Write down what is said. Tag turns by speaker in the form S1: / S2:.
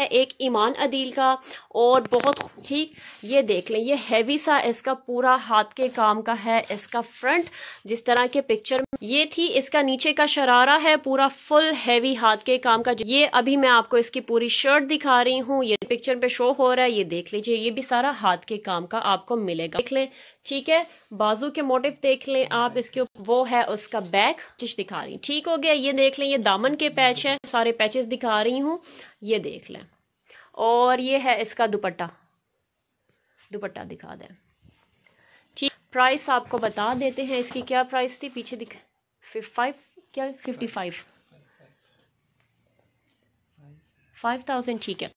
S1: है एक ईमान अदील का और बहुत ठीक ये देख लें ये हैवी सा इसका पूरा हाथ के काम का है इसका फ्रंट जिस तरह के पिक्चर में ये थी इसका नीचे का शरारा है पूरा फुल हैवी हाथ के काम का ये अभी मैं आपको इसकी पूरी शर्ट दिखा रही हूँ ये पिक्चर पे शो हो रहा है ये देख लीजिए ये भी सारा हाथ के काम का आपको मिलेगा देख लें ठीक है बाजू के मोटिव देख लें आप इसके वो है उसका बैक चिश दिखा रही ठीक हो गया ये देख लें ये दामन के पैच है सारे पैचेस दिखा रही हूँ ये देख लें और ये है इसका दुपट्टा दुपट्टा दिखा दें ठीक प्राइस आपको बता देते हैं इसकी क्या प्राइस थी पीछे दिख
S2: फाइव क्या फिफ्टी फाइव फाइव थाउजेंड ठीक है